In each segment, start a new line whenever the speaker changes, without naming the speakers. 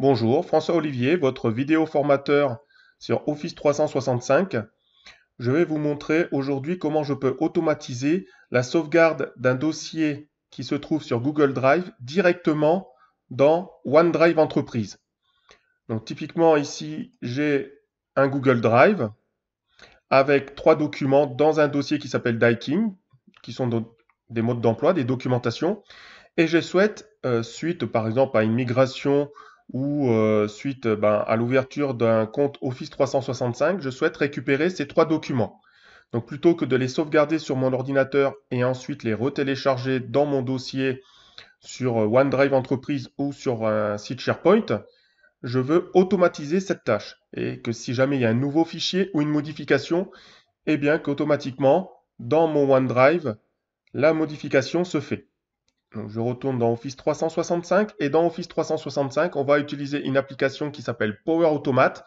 Bonjour, François Olivier, votre vidéo formateur sur Office 365. Je vais vous montrer aujourd'hui comment je peux automatiser la sauvegarde d'un dossier qui se trouve sur Google Drive directement dans OneDrive Entreprise. Donc typiquement ici, j'ai un Google Drive avec trois documents dans un dossier qui s'appelle Diking, qui sont des modes d'emploi, des documentations, et je souhaite, euh, suite par exemple à une migration ou euh, suite euh, ben, à l'ouverture d'un compte Office 365, je souhaite récupérer ces trois documents. Donc plutôt que de les sauvegarder sur mon ordinateur et ensuite les retélécharger dans mon dossier sur euh, OneDrive Entreprise ou sur un site SharePoint, je veux automatiser cette tâche et que si jamais il y a un nouveau fichier ou une modification, eh bien qu'automatiquement dans mon OneDrive, la modification se fait je retourne dans Office 365 et dans Office 365, on va utiliser une application qui s'appelle Power Automate.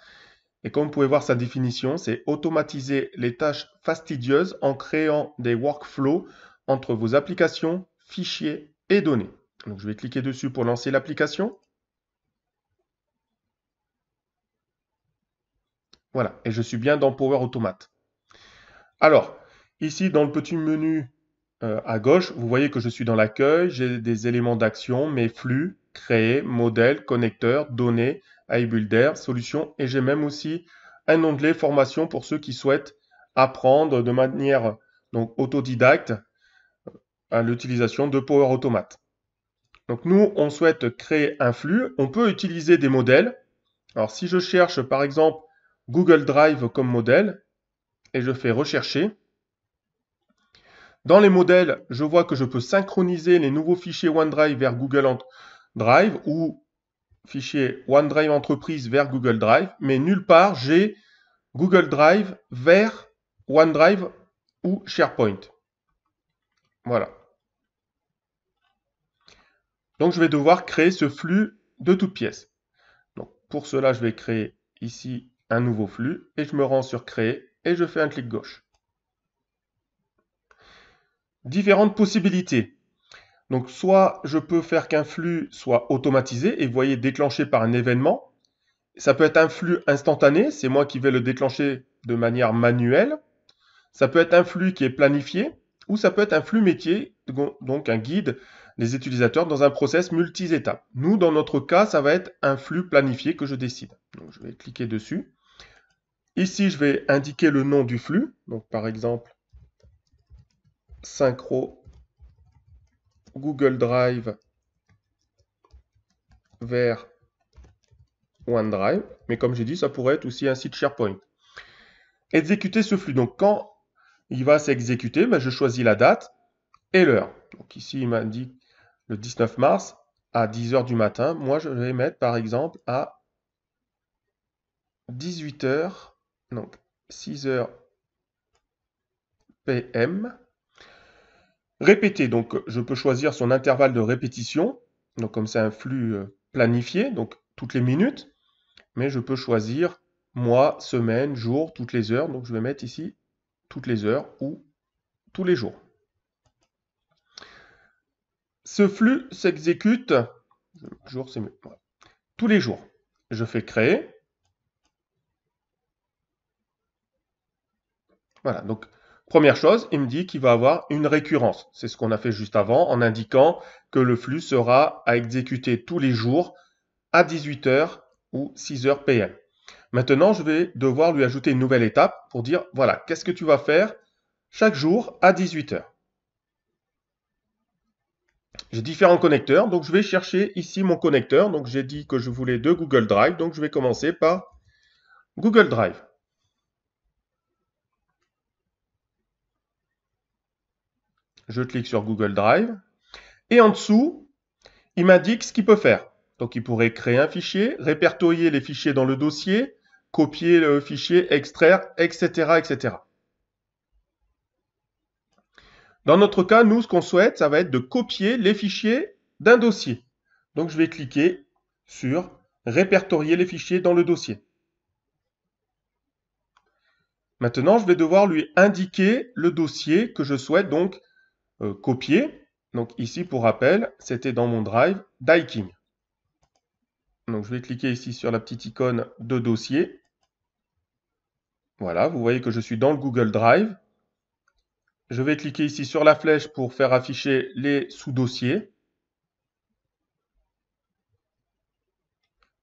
Et comme vous pouvez voir sa définition, c'est automatiser les tâches fastidieuses en créant des workflows entre vos applications, fichiers et données. Donc, je vais cliquer dessus pour lancer l'application. Voilà, et je suis bien dans Power Automate. Alors, ici, dans le petit menu euh, à gauche, vous voyez que je suis dans l'accueil, j'ai des éléments d'action, mes flux, créer, modèle, connecteur, données, iBuilder, solution, et j'ai même aussi un onglet formation pour ceux qui souhaitent apprendre de manière donc autodidacte euh, à l'utilisation de Power Automate. Donc nous, on souhaite créer un flux. On peut utiliser des modèles. Alors si je cherche par exemple Google Drive comme modèle et je fais rechercher, dans les modèles, je vois que je peux synchroniser les nouveaux fichiers OneDrive vers Google Drive ou fichiers OneDrive Entreprise vers Google Drive, mais nulle part j'ai Google Drive vers OneDrive ou SharePoint. Voilà. Donc je vais devoir créer ce flux de toutes pièces. Donc pour cela, je vais créer ici un nouveau flux et je me rends sur créer et je fais un clic gauche différentes possibilités. Donc soit je peux faire qu'un flux soit automatisé et vous voyez déclenché par un événement. Ça peut être un flux instantané, c'est moi qui vais le déclencher de manière manuelle. Ça peut être un flux qui est planifié ou ça peut être un flux métier, donc un guide les utilisateurs dans un process multi-étapes. Nous, dans notre cas, ça va être un flux planifié que je décide. Donc je vais cliquer dessus. Ici, je vais indiquer le nom du flux. Donc par exemple, synchro Google Drive vers OneDrive. Mais comme j'ai dit, ça pourrait être aussi un site SharePoint. Exécuter ce flux. Donc quand il va s'exécuter, ben, je choisis la date et l'heure. Donc ici, il m'indique le 19 mars à 10h du matin. Moi, je vais mettre par exemple à 18h, donc 6h PM Répéter, donc je peux choisir son intervalle de répétition, donc comme c'est un flux euh, planifié, donc toutes les minutes, mais je peux choisir mois, semaine, jour, toutes les heures, donc je vais mettre ici toutes les heures ou tous les jours. Ce flux s'exécute, tous les jours. Je fais créer. Voilà, donc Première chose, il me dit qu'il va avoir une récurrence. C'est ce qu'on a fait juste avant en indiquant que le flux sera à exécuter tous les jours à 18h ou 6h PM. Maintenant, je vais devoir lui ajouter une nouvelle étape pour dire, voilà, qu'est-ce que tu vas faire chaque jour à 18h. J'ai différents connecteurs, donc je vais chercher ici mon connecteur. Donc j'ai dit que je voulais de Google Drive, donc je vais commencer par Google Drive. Je clique sur Google Drive. Et en dessous, il m'indique ce qu'il peut faire. Donc il pourrait créer un fichier, répertorier les fichiers dans le dossier, copier le fichier, extraire, etc. etc. Dans notre cas, nous, ce qu'on souhaite, ça va être de copier les fichiers d'un dossier. Donc je vais cliquer sur répertorier les fichiers dans le dossier. Maintenant, je vais devoir lui indiquer le dossier que je souhaite donc euh, copier. Donc ici, pour rappel, c'était dans mon drive diking. Donc je vais cliquer ici sur la petite icône de dossier. Voilà, vous voyez que je suis dans le Google Drive. Je vais cliquer ici sur la flèche pour faire afficher les sous-dossiers.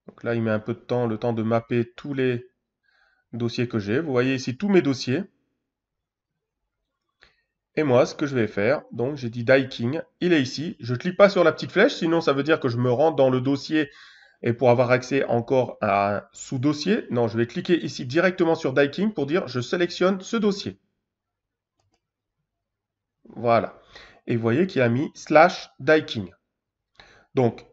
Donc là, il met un peu de temps, le temps de mapper tous les dossiers que j'ai. Vous voyez ici tous mes dossiers. Et moi, ce que je vais faire, donc j'ai dit diking, il est ici. Je ne clique pas sur la petite flèche, sinon ça veut dire que je me rends dans le dossier et pour avoir accès encore à un sous-dossier, non, je vais cliquer ici directement sur Diking pour dire je sélectionne ce dossier. Voilà. Et vous voyez qu'il a mis slash Die Donc,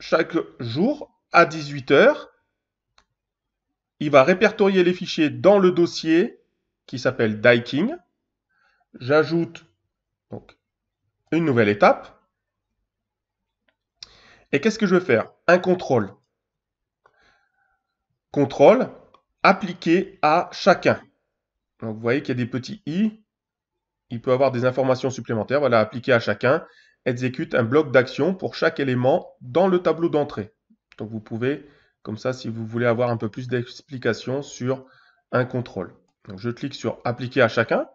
chaque jour, à 18h, il va répertorier les fichiers dans le dossier qui s'appelle Diking j'ajoute donc une nouvelle étape. Et qu'est-ce que je vais faire Un contrôle. Contrôle appliqué à chacun. Donc vous voyez qu'il y a des petits i. Il peut avoir des informations supplémentaires. Voilà, appliqué à chacun. Exécute un bloc d'action pour chaque élément dans le tableau d'entrée. Donc vous pouvez, comme ça, si vous voulez avoir un peu plus d'explications sur un contrôle. je clique sur appliquer à chacun.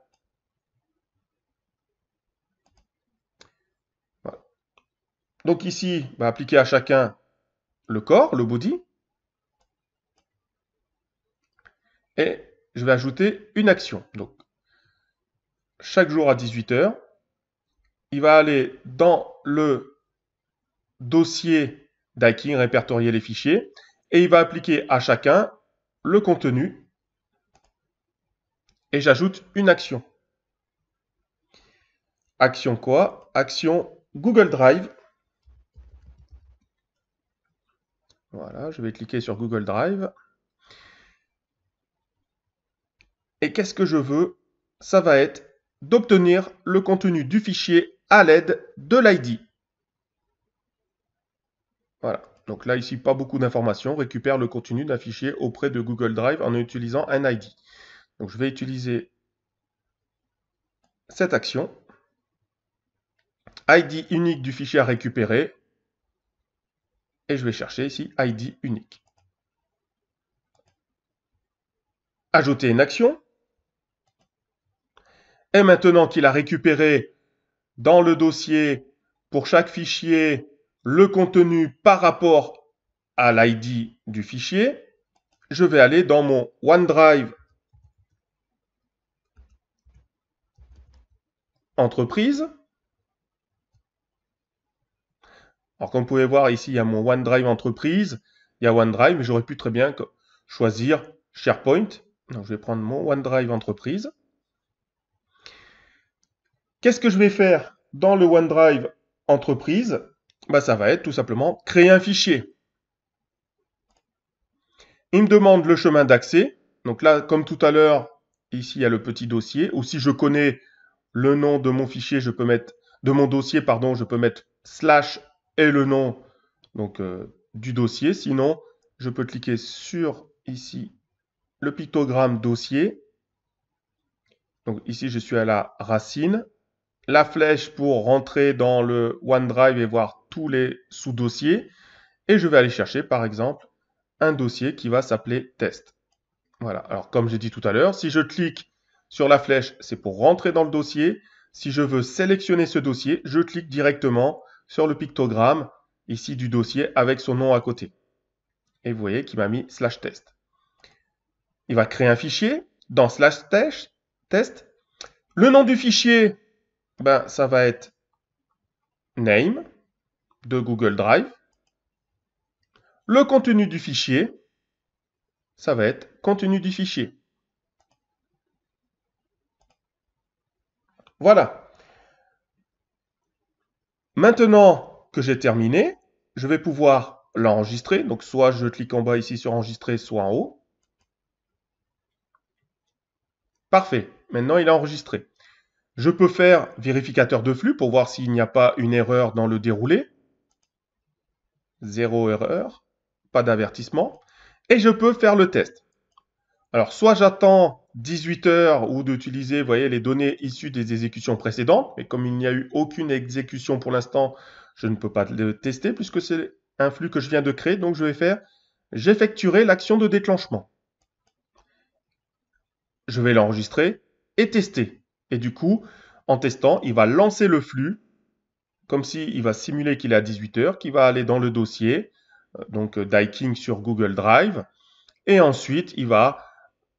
Donc ici, va appliquer à chacun le corps, le body. Et je vais ajouter une action. Donc, chaque jour à 18h, il va aller dans le dossier d'Aikin, répertorier les fichiers, et il va appliquer à chacun le contenu. Et j'ajoute une action. Action quoi Action Google Drive Voilà, je vais cliquer sur Google Drive. Et qu'est-ce que je veux Ça va être d'obtenir le contenu du fichier à l'aide de l'ID. Voilà. Donc là, ici, pas beaucoup d'informations. Récupère le contenu d'un fichier auprès de Google Drive en utilisant un ID. Donc je vais utiliser cette action. ID unique du fichier à récupérer et je vais chercher ici ID unique. Ajouter une action. Et maintenant qu'il a récupéré dans le dossier pour chaque fichier le contenu par rapport à l'ID du fichier, je vais aller dans mon OneDrive entreprise Alors comme vous pouvez voir ici, il y a mon OneDrive entreprise, il y a OneDrive, mais j'aurais pu très bien choisir SharePoint. Donc je vais prendre mon OneDrive entreprise. Qu'est-ce que je vais faire dans le OneDrive entreprise bah, Ça va être tout simplement créer un fichier. Il me demande le chemin d'accès. Donc là, comme tout à l'heure, ici, il y a le petit dossier. Ou si je connais le nom de mon fichier, je peux mettre, de mon dossier, pardon, je peux mettre slash et le nom donc, euh, du dossier. Sinon, je peux cliquer sur ici le pictogramme dossier. Donc ici, je suis à la racine. La flèche pour rentrer dans le OneDrive et voir tous les sous-dossiers. Et je vais aller chercher, par exemple, un dossier qui va s'appeler test. Voilà. Alors, comme j'ai dit tout à l'heure, si je clique sur la flèche, c'est pour rentrer dans le dossier. Si je veux sélectionner ce dossier, je clique directement sur le pictogramme ici du dossier avec son nom à côté. Et vous voyez qu'il m'a mis slash test. Il va créer un fichier. Dans slash test, le nom du fichier, ben, ça va être name de Google Drive. Le contenu du fichier, ça va être contenu du fichier. Voilà. Maintenant que j'ai terminé, je vais pouvoir l'enregistrer. Donc soit je clique en bas ici sur enregistrer, soit en haut. Parfait, maintenant il est enregistré. Je peux faire vérificateur de flux pour voir s'il n'y a pas une erreur dans le déroulé. Zéro erreur, pas d'avertissement. Et je peux faire le test. Alors soit j'attends 18 heures ou d'utiliser, voyez, les données issues des exécutions précédentes. Mais comme il n'y a eu aucune exécution pour l'instant, je ne peux pas le tester puisque c'est un flux que je viens de créer. Donc, je vais faire j'effectuerai l'action de déclenchement. Je vais l'enregistrer et tester. Et du coup, en testant, il va lancer le flux comme s'il il va simuler qu'il est à 18 heures, qu'il va aller dans le dossier, euh, donc euh, Diking sur Google Drive. Et ensuite, il va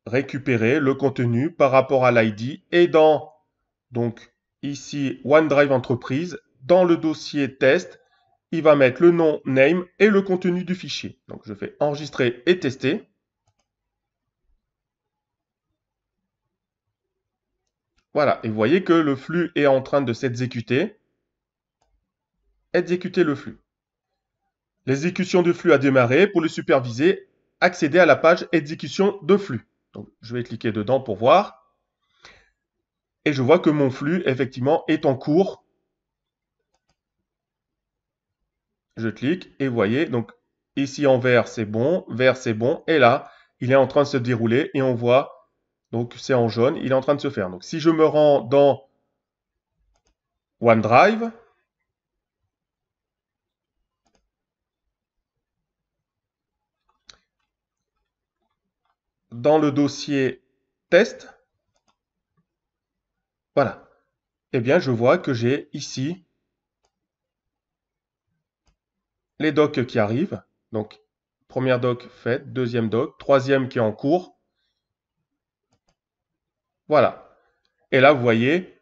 récupérer le contenu par rapport à l'ID et dans, donc ici, OneDrive Entreprise, dans le dossier test, il va mettre le nom, name et le contenu du fichier. Donc je fais enregistrer et tester. Voilà, et vous voyez que le flux est en train de s'exécuter. Exécuter le flux. L'exécution du flux a démarré. Pour le superviser, accédez à la page exécution de flux je vais cliquer dedans pour voir. Et je vois que mon flux, effectivement, est en cours. Je clique et vous voyez, donc ici en vert, c'est bon, vert, c'est bon. Et là, il est en train de se dérouler et on voit, donc c'est en jaune, il est en train de se faire. Donc, si je me rends dans OneDrive, dans le dossier test, voilà, eh bien je vois que j'ai ici les docs qui arrivent. Donc, première doc faite, deuxième doc, troisième qui est en cours. Voilà. Et là, vous voyez,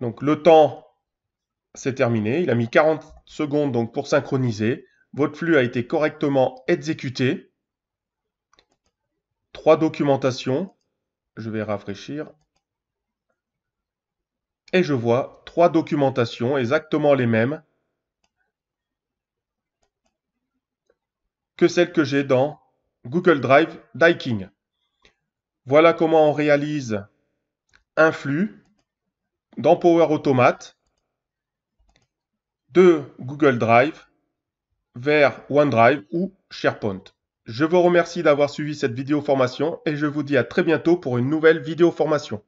donc le temps s'est terminé. Il a mis 40 secondes donc, pour synchroniser. Votre flux a été correctement exécuté trois documentations. Je vais rafraîchir. Et je vois trois documentations exactement les mêmes que celles que j'ai dans Google Drive Diking. Voilà comment on réalise un flux dans Power Automate de Google Drive vers OneDrive ou SharePoint. Je vous remercie d'avoir suivi cette vidéo formation et je vous dis à très bientôt pour une nouvelle vidéo formation.